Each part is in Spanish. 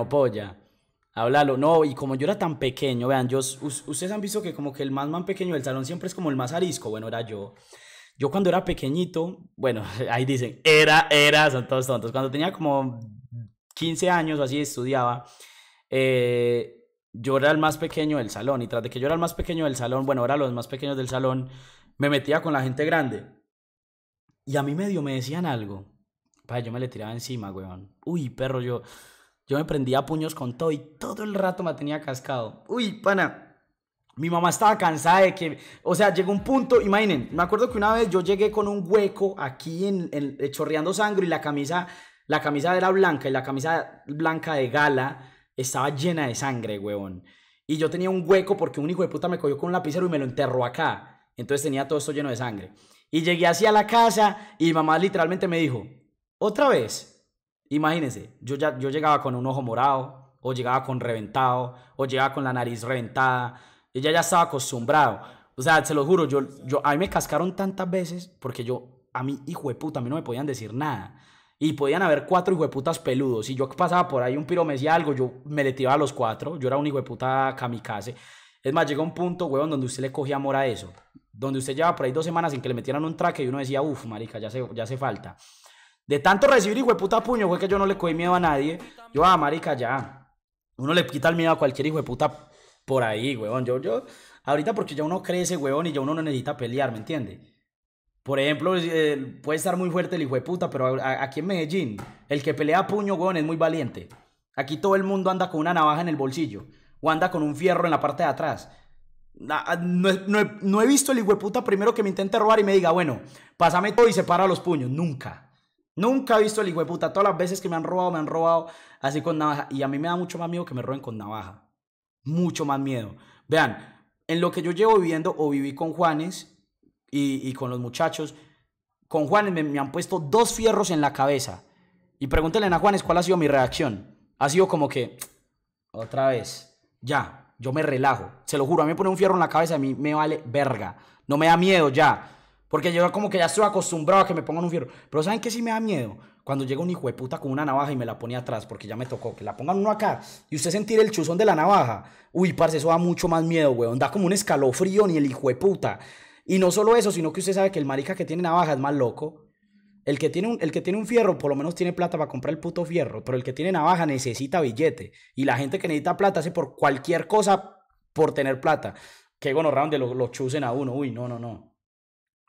no polla. Háblalo, no, y como yo era tan pequeño, vean, yo, ustedes han visto que como que el más más pequeño del salón siempre es como el más arisco, bueno, era yo. Yo cuando era pequeñito, bueno, ahí dicen, era, era, son todos tontos. Cuando tenía como 15 años o así, estudiaba, eh, yo era el más pequeño del salón, y tras de que yo era el más pequeño del salón, bueno, era los más pequeños del salón, me metía con la gente grande. Y a mí medio me decían algo. Pa, yo me le tiraba encima, weón. Uy, perro, yo yo me prendía puños con todo y todo el rato me tenía cascado. Uy, pana. Mi mamá estaba cansada de que, o sea, llegó un punto, imaginen, me acuerdo que una vez yo llegué con un hueco aquí en, eh, chorreando sangre y la camisa, la camisa era blanca y la camisa blanca de gala estaba llena de sangre, huevón. Y yo tenía un hueco porque un hijo de puta me cogió con un lapicero y me lo enterró acá. Entonces tenía todo esto lleno de sangre. Y llegué así a la casa y mi mamá literalmente me dijo, otra vez, Imagínense, yo, llegaba con un ojo morado, o llegaba con reventado, o llegaba con la nariz reventada. Ella ya estaba acostumbrado. O sea, se lo juro, yo, yo, a mí me cascaron tantas veces porque yo, a mí, hijo de puta, a mí no me podían decir nada. Y podían haber cuatro hijo de putas peludos. Y yo pasaba por ahí, un piro me decía algo, yo me le tiraba a los cuatro. Yo era un hijo de puta kamikaze. Es más, llegó un punto, huevón, donde usted le cogía amor a eso. Donde usted llevaba por ahí dos semanas sin que le metieran un traque y uno decía, uff, marica, ya se, ya hace falta. De tanto recibir hijo de puta puño güey, que yo no le cogí miedo a nadie. Yo, ah, marica, ya. Uno le quita el miedo a cualquier hijo de puta por ahí, weón. Yo, yo, ahorita porque ya uno crece, weón, y ya uno no necesita pelear, ¿me entiende? Por ejemplo, eh, puede estar muy fuerte el hijo de puta, pero aquí en Medellín, el que pelea a puño, weón, es muy valiente. Aquí todo el mundo anda con una navaja en el bolsillo o anda con un fierro en la parte de atrás. Ah, no, he visto el hijo de puta primero que me intente robar y me diga, bueno, pásame todo y separa los puños. Nunca. Nunca he visto el hijo de puta. Todas las veces que me han robado, me han robado así con navaja. Y a mí me da mucho más miedo que me roben con navaja. Mucho más miedo. Vean, en lo que yo llevo viviendo o viví con Juanes y, con los muchachos, con Juanes me, han puesto dos fierros en la cabeza. Y pregúntenle a Juanes cuál ha sido mi reacción. Ha sido como que, otra vez, ya, yo me relajo. Se lo juro, a mí me pone un fierro en la cabeza, a mí me vale verga. No me da miedo ya. Porque yo como que ya estoy acostumbrado a que me pongan un fierro. Pero ¿saben qué sí me da miedo? Cuando llega un hijo de puta con una navaja y me la pone atrás, porque ya me tocó, que la pongan uno acá y usted sentir el chuzón de la navaja. Uy, parce, eso da mucho más miedo, weón. Da como un escalofrío ni el hijo de puta. Y no solo eso, sino que usted sabe que el marica que tiene navaja es más loco. El que, tiene un, el que tiene un fierro, por lo menos tiene plata para comprar el puto fierro, pero el que tiene navaja necesita billete. Y la gente que necesita plata hace por cualquier cosa por tener plata. Qué gonorra donde lo, lo chusen a uno. Uy, no, no, no.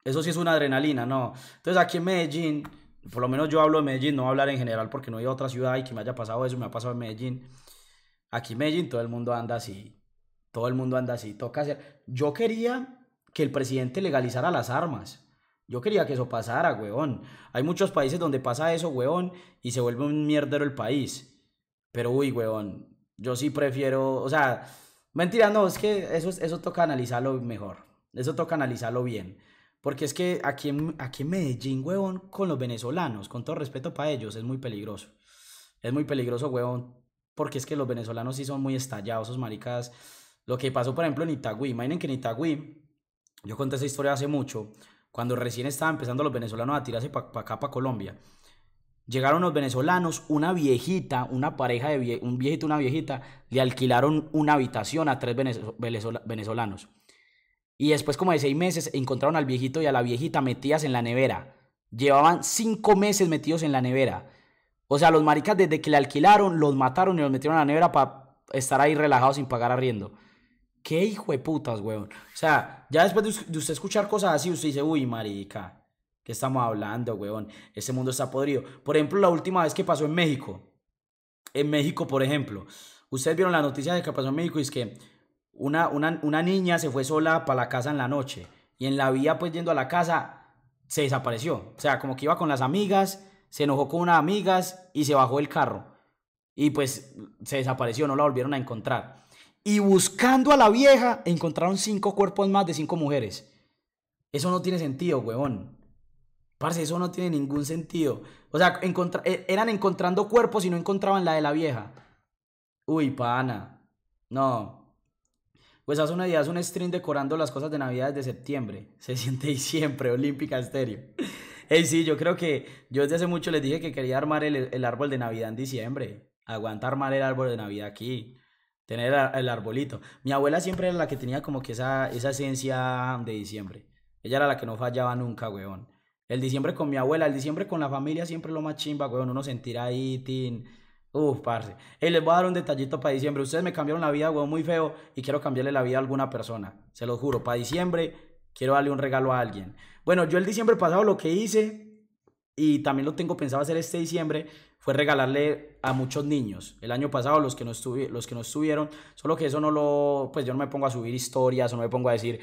Eso sí es una adrenalina, ¿no? Entonces aquí en Medellín, por lo menos yo hablo de Medellín, no hablar en general porque no hay otra ciudad y que me haya pasado eso, me ha pasado en Medellín. Aquí en Medellín todo el mundo anda así, todo el mundo anda así, toca hacer... Yo quería que el presidente legalizara las armas. Yo quería que eso pasara, weón. Hay muchos países donde pasa eso, weón, y se vuelve un mierdero el país. Pero uy, weón, yo sí prefiero, o sea, mentira, no, es que eso, eso toca analizarlo mejor. Eso toca analizarlo bien. Porque es que aquí en, aquí Medellín, huevón, con los venezolanos, con todo respeto para ellos, es muy peligroso. Es muy peligroso, huevón, porque es que los venezolanos sí son muy estallados, esos maricas. Lo que pasó, por ejemplo, en Itagüí. Imaginen que en Itagüí, yo conté esa historia hace mucho, cuando recién estaban empezando los venezolanos a tirarse para acá, para Colombia. Llegaron los venezolanos, una viejita, una pareja de un viejito, una viejita, le alquilaron una habitación a tres venezolanos. Y después como de seis meses encontraron al viejito y a la viejita metidas en la nevera. Llevaban cinco meses metidos en la nevera. O sea, los maricas desde que le alquilaron, los mataron y los metieron en la nevera para estar ahí relajados sin pagar arriendo. Qué hijo de putas, weón. O sea, ya después de usted escuchar cosas así, usted dice, uy, marica, ¿qué estamos hablando, weón? ese mundo está podrido. Por ejemplo, la última vez que pasó en México. En México, por ejemplo. Ustedes vieron la noticia de que pasó en México y es que una, una, una niña se fue sola para la casa en la noche y en la vía pues yendo a la casa se desapareció. O sea, como que iba con las amigas, se enojó con unas amigas y se bajó del carro. Y pues se desapareció, no la volvieron a encontrar. Y buscando a la vieja, encontraron cinco cuerpos más de cinco mujeres. Eso no tiene sentido, huevón. Parce, eso no tiene ningún sentido. O sea, e, eran encontrando cuerpos y no encontraban la de la vieja. Uy, pana. No. Pues hace una idea, un stream decorando las cosas de Navidad desde septiembre. Se siente y siempre, Olímpica Estéreo. Hey, sí, yo creo que yo desde hace mucho les dije que quería armar el, árbol de Navidad en diciembre. Aguantar armar el árbol de Navidad aquí. Tener el arbolito. Mi abuela siempre era la que tenía como que esa, esa esencia de diciembre. Ella era la que no fallaba nunca, weón. El diciembre con mi abuela, el diciembre con la familia siempre lo más chimba, weón. Uno sentir ahí, tin Uf, parce. les voy a dar un detallito para diciembre. Ustedes me cambiaron la vida, weón, muy feo. Y quiero cambiarle la vida a alguna persona. Se lo juro. Para diciembre quiero darle un regalo a alguien. Bueno, yo el diciembre pasado lo que hice, y también lo tengo pensado hacer este diciembre, fue regalarle a muchos niños. El año pasado los que no, los que no estuvieron, solo que eso no lo, pues yo no me pongo a subir historias o no me pongo a decir,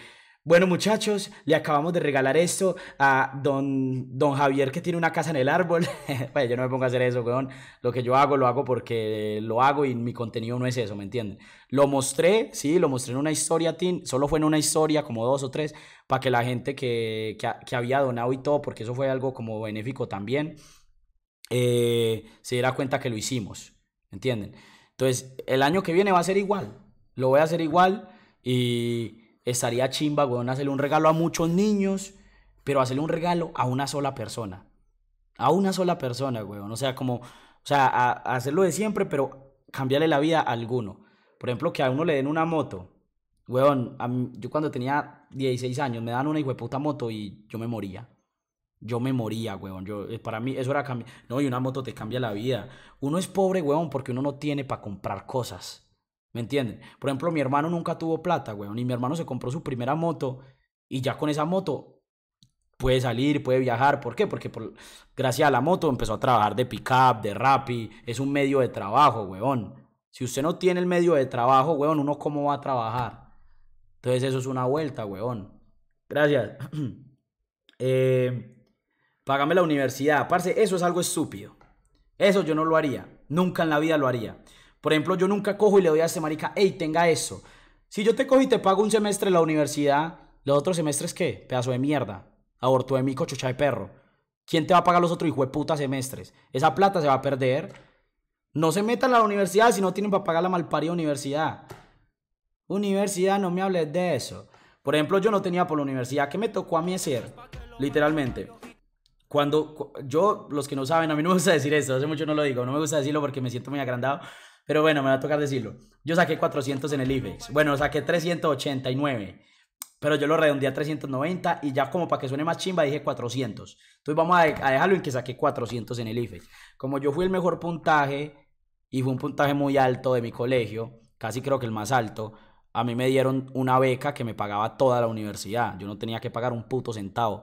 bueno muchachos, le acabamos de regalar esto a don, don Javier que tiene una casa en el árbol. pues yo no me pongo a hacer eso, weón. Lo que yo hago lo hago porque lo hago y mi contenido no es eso, ¿me entienden? Lo mostré, sí, lo mostré en una historia, tin, solo fue en una historia, como dos o tres, para que la gente que, había donado y todo, porque eso fue algo como benéfico también, eh, se diera cuenta que lo hicimos, ¿me entienden? Entonces, el año que viene va a ser igual, lo voy a hacer igual y estaría chimba, weón, hacerle un regalo a muchos niños, pero hacerle un regalo a una sola persona. A una sola persona, weón. O sea, como, o sea, hacerlo de siempre, pero cambiarle la vida a alguno. Por ejemplo, que a uno le den una moto. Weón, yo cuando tenía 16 años me dan una puta moto y yo me moría. Yo me moría, weón. Yo, eh, para mí eso era... No, y una moto te cambia la vida. Uno es pobre, weón, porque uno no tiene para comprar cosas. ¿Me entienden? Por ejemplo, mi hermano nunca tuvo plata, weón. Y mi hermano se compró su primera moto y ya con esa moto puede salir, puede viajar. ¿Por qué? Porque por, gracias a la moto empezó a trabajar de pickup, de rapi. Es un medio de trabajo, weón. Si usted no tiene el medio de trabajo, weón, uno cómo va a trabajar. Entonces eso es una vuelta, weón. Gracias. Eh, págame la universidad. Parce, eso es algo estúpido. Eso yo no lo haría. Nunca en la vida lo haría. Por ejemplo, yo nunca cojo y le doy a este marica, hey, tenga eso. Si yo te cojo y te pago un semestre en la universidad, los otros semestres qué? Pedazo de mierda. Aborto de mi cochucha de perro. ¿Quién te va a pagar los otros hijos de puta semestres? Esa plata se va a perder. No se metan a la universidad si no tienen para pagar la malparida universidad. Universidad, no me hables de eso. Por ejemplo, yo no tenía por la universidad. ¿Qué me tocó a mí hacer? Literalmente. Cuando yo, los que no saben, a mí no me gusta decir eso, hace mucho no lo digo, no me gusta decirlo porque me siento muy agrandado, pero bueno, me va a tocar decirlo. Yo saqué 400 en el IFEX. Bueno, saqué 389. Pero yo lo redondeé a 390 y ya como para que suene más chimba dije 400. Entonces vamos a, a dejarlo en que saqué 400 en el IFEX. Como yo fui el mejor puntaje y fue un puntaje muy alto de mi colegio, casi creo que el más alto, a mí me dieron una beca que me pagaba toda la universidad. Yo no tenía que pagar un puto centavo.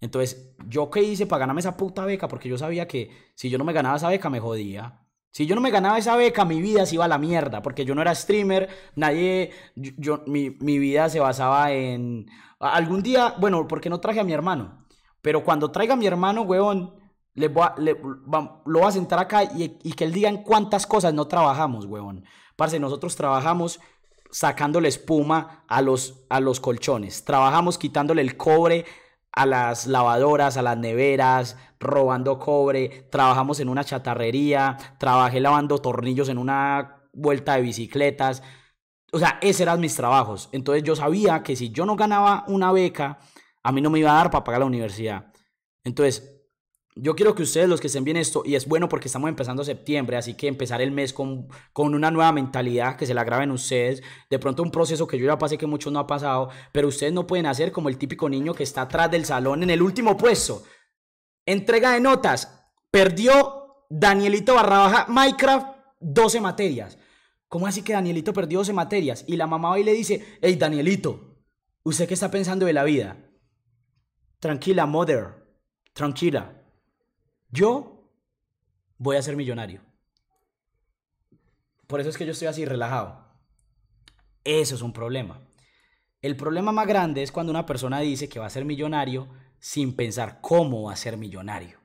Entonces, ¿yo qué hice para ganarme esa puta beca? Porque yo sabía que si yo no me ganaba esa beca me jodía. Si yo no me ganaba esa beca, mi vida se iba a la mierda, porque yo no era streamer, nadie, yo, mi, vida se basaba en... Algún día, bueno, porque no traje a mi hermano, pero cuando traiga a mi hermano, huevón, le voy le, va, lo voy a sentar acá y, que él diga en cuántas cosas no trabajamos, huevón. Parce, nosotros trabajamos sacando la espuma a los, a los colchones, trabajamos quitándole el cobre a las lavadoras, a las neveras, robando cobre, trabajamos en una chatarrería, trabajé lavando tornillos en una vuelta de bicicletas. O sea, esos eran mis trabajos. Entonces yo sabía que si yo no ganaba una beca, a mí no me iba a dar para pagar la universidad. Entonces, yo quiero que ustedes, los que estén bien esto, y es bueno porque estamos empezando septiembre, así que empezar el mes con, una nueva mentalidad, que se la graben ustedes, de pronto un proceso que yo ya pasé que muchos no ha pasado, pero ustedes no pueden hacer como el típico niño que está atrás del salón en el último puesto, Entrega de notas. Perdió Danielito barra baja Minecraft 12 materias. ¿Cómo así que Danielito perdió 12 materias? Y la mamá y le dice, hey Danielito, ¿usted qué está pensando de la vida? Tranquila, mother. Tranquila. Yo voy a ser millonario. Por eso es que yo estoy así relajado. Eso es un problema. El problema más grande es cuando una persona dice que va a ser millonario sin pensar cómo hacer millonario.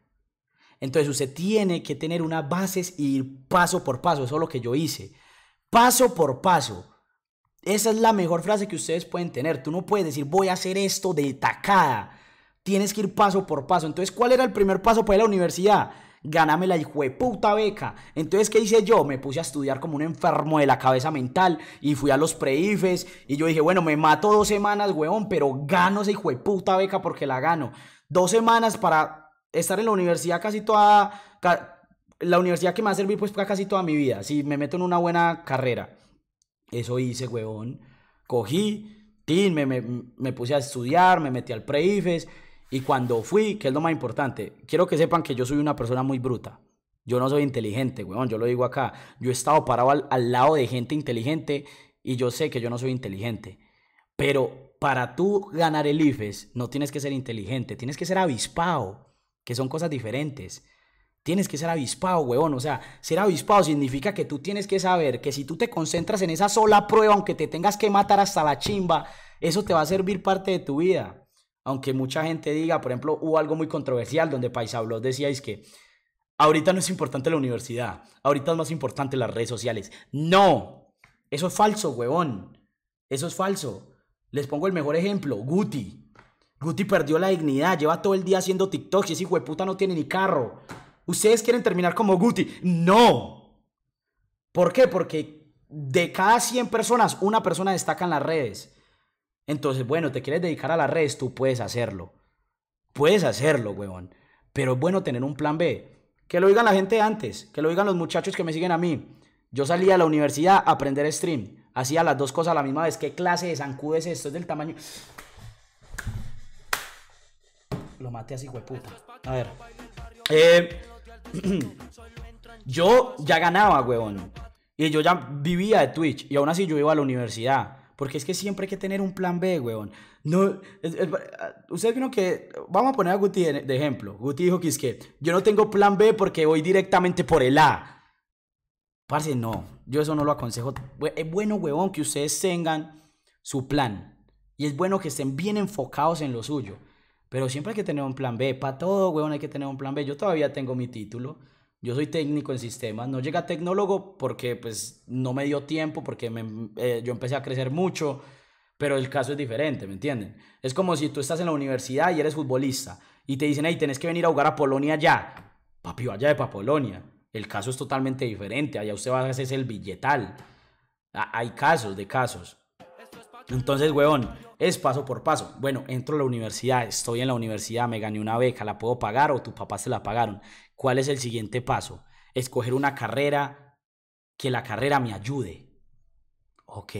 Entonces usted tiene que tener unas bases y ir paso por paso. Eso es lo que yo hice. Paso por paso. Esa es la mejor frase que ustedes pueden tener. Tú no puedes decir voy a hacer esto de tacada. Tienes que ir paso por paso. Entonces, ¿cuál era el primer paso para ir a la universidad? Gáname la puta beca. Entonces, ¿qué hice yo? Me puse a estudiar como un enfermo de la cabeza mental y fui a los preifes y yo dije, bueno, me mato dos semanas, huevón pero gano esa puta beca porque la gano. Dos semanas para estar en la universidad casi toda... La universidad que me ha a pues para casi toda mi vida, si me meto en una buena carrera. Eso hice, huevón Cogí, tin, me, me puse a estudiar, me metí al preifes y cuando fui, que es lo más importante, quiero que sepan que yo soy una persona muy bruta. Yo no soy inteligente, weón, yo lo digo acá. Yo he estado parado al, lado de gente inteligente y yo sé que yo no soy inteligente. Pero para tú ganar el IFES no tienes que ser inteligente, tienes que ser avispado, que son cosas diferentes. Tienes que ser avispado, weón. O sea, ser avispado significa que tú tienes que saber que si tú te concentras en esa sola prueba, aunque te tengas que matar hasta la chimba, eso te va a servir parte de tu vida. Aunque mucha gente diga, por ejemplo, hubo algo muy controversial donde Paisablos decíais que ahorita no es importante la universidad, ahorita es más importante las redes sociales. No, eso es falso, huevón. Eso es falso. Les pongo el mejor ejemplo, Guti. Guti perdió la dignidad, lleva todo el día haciendo TikTok. y ese hijo de puta no tiene ni carro. ¿Ustedes quieren terminar como Guti? No. ¿Por qué? Porque de cada 100 personas, una persona destaca en las redes. Entonces, bueno, te quieres dedicar a la red, tú puedes hacerlo. Puedes hacerlo, huevón. Pero es bueno tener un plan B. Que lo digan la gente antes, que lo digan los muchachos que me siguen a mí. Yo salí a la universidad a aprender stream. Hacía las dos cosas a la misma vez. ¿Qué clase de zancudo es esto? Es del tamaño. Lo maté así, hueputa. A ver. Eh, yo ya ganaba, huevón. Y yo ya vivía de Twitch. Y aún así yo iba a la universidad. Porque es que siempre hay que tener un plan B, weón. No, ah, ustedes vieron que, vamos a poner a Guti de, ejemplo. Guti dijo que es que yo no tengo plan B porque voy directamente por el A. Parce, no, yo eso no lo aconsejo. Es bueno, weón, que ustedes tengan su plan. Y es bueno que estén bien enfocados en lo suyo. Pero siempre hay que tener un plan B. Para todo, weón, hay que tener un plan B. Yo todavía tengo mi título. Yo soy técnico en sistemas, no llega tecnólogo porque pues no me dio tiempo, porque eh, yo empecé a crecer mucho, pero el caso es diferente, ¿me entienden? Es como si tú estás en la universidad y eres futbolista y te dicen, hey, tenés que venir a jugar a Polonia ya. Papi, vaya de pa' Polonia. El caso es totalmente diferente, allá usted va a hacer el billetal. Hay casos de casos. Entonces, weón, es paso por paso. Bueno, entro a la universidad, estoy en la universidad, me gané una beca, la puedo pagar o tus papás se la pagaron. ¿Cuál es el siguiente paso? Escoger una carrera que la carrera me ayude. Ok,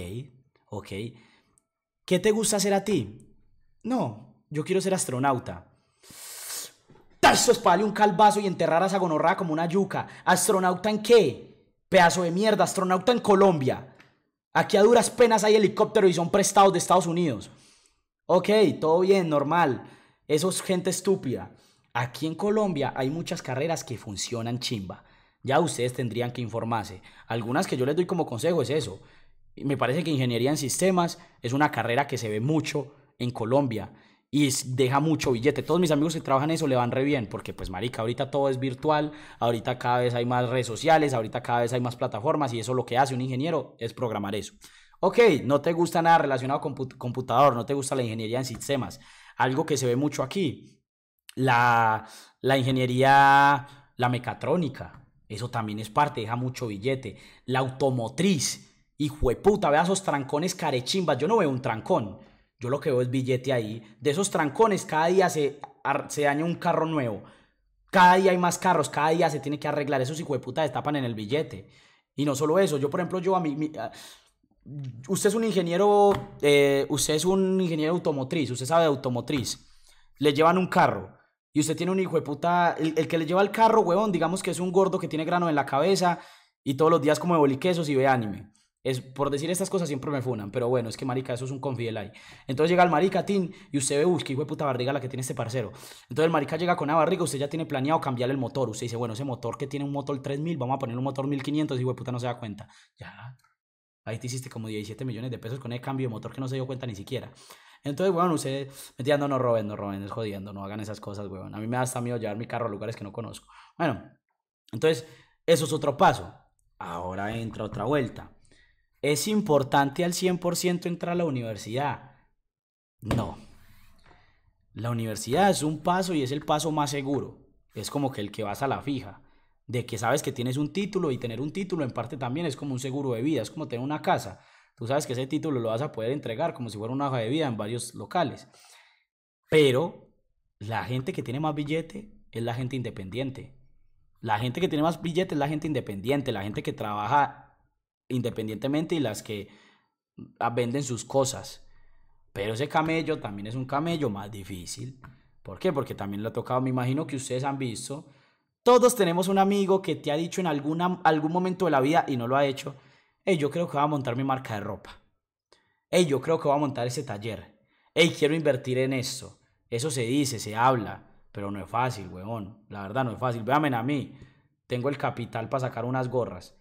ok. ¿Qué te gusta hacer a ti? No, yo quiero ser astronauta. su espalda un calvazo y enterrar a esa como una yuca. ¿Astronauta en qué? Pedazo de mierda, astronauta en Colombia. Aquí a duras penas hay helicópteros y son prestados de Estados Unidos. Ok, todo bien, normal. Eso es gente estúpida. Aquí en Colombia hay muchas carreras que funcionan chimba. Ya ustedes tendrían que informarse. Algunas que yo les doy como consejo es eso. Me parece que ingeniería en sistemas es una carrera que se ve mucho en Colombia y deja mucho billete. Todos mis amigos que trabajan eso le van re bien, porque pues marica, ahorita todo es virtual, ahorita cada vez hay más redes sociales, ahorita cada vez hay más plataformas y eso lo que hace un ingeniero es programar eso. Ok, no te gusta nada relacionado con computador, no te gusta la ingeniería en sistemas, algo que se ve mucho aquí, la, la ingeniería, la mecatrónica, eso también es parte, deja mucho billete. La automotriz, hijo de puta, vea esos trancones carechimbas, yo no veo un trancón, yo lo que veo es billete ahí. De esos trancones cada día se, daña un carro nuevo, cada día hay más carros, cada día se tiene que arreglar, esos hijo de puta destapan en el billete. Y no solo eso, yo por ejemplo, yo a mí ah, usted es un ingeniero, eh, usted es un ingeniero automotriz, usted sabe de automotriz, le llevan un carro, y usted tiene un hijo de puta, el, que le lleva el carro, huevón, digamos que es un gordo que tiene grano en la cabeza y todos los días come boliquesos y ve anime. Es, por decir estas cosas siempre me funan, pero bueno, es que marica, eso es un confiel ahí. Entonces llega el marica, tin, y usted ve, uy, qué hijo de puta barriga la que tiene este parcero. Entonces el marica llega con una barriga, usted ya tiene planeado cambiarle el motor. Usted dice, bueno, ese motor que tiene un motor 3000, vamos a poner un motor 1500, y hijo de puta no se da cuenta. Ya, Ahí te hiciste como 17 millones de pesos con el cambio de motor que no se dio cuenta ni siquiera. Entonces, bueno, ustedes me no, no roben, no roben, es jodiendo, no hagan esas cosas, weón. A mí me da hasta miedo llevar mi carro a lugares que no conozco. Bueno, entonces, eso es otro paso. Ahora entra otra vuelta. ¿Es importante al 100% entrar a la universidad? No. La universidad es un paso y es el paso más seguro. Es como que el que vas a la fija de que sabes que tienes un título y tener un título en parte también es como un seguro de vida, es como tener una casa tú sabes que ese título lo vas a poder entregar como si fuera una hoja de vida en varios locales. Pero la gente que tiene más billete es la gente independiente. La gente que tiene más billete es la gente independiente, la gente que trabaja independientemente y las que ah, venden sus cosas. Pero ese camello también es un camello más difícil. ¿Por qué? Porque también lo ha tocado, me imagino que ustedes han visto. Todos tenemos un amigo que te ha dicho en alguna, algún momento de la vida y no lo ha hecho Ey, yo creo que voy a montar mi marca de ropa. Ey, yo creo que voy a montar ese taller. Ey, quiero invertir en esto. Eso se dice, se habla, pero no es fácil, weón. La verdad, no es fácil. Véanme a mí. Tengo el capital para sacar unas gorras.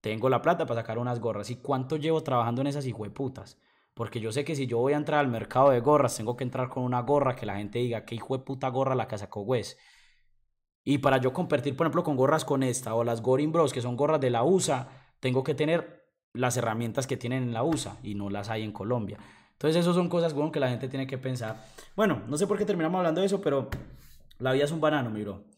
Tengo la plata para sacar unas gorras. ¿Y cuánto llevo trabajando en esas hijueputas? Porque yo sé que si yo voy a entrar al mercado de gorras, tengo que entrar con una gorra que la gente diga, qué hijo de puta gorra la que sacó Wes. Y para yo competir, por ejemplo, con gorras con esta o las Goring Bros, que son gorras de la USA, tengo que tener las herramientas que tienen en la USA y no las hay en Colombia. Entonces, eso son cosas, que la gente tiene que pensar. Bueno, no sé por qué terminamos hablando de eso, pero la vida es un banano, mi bro.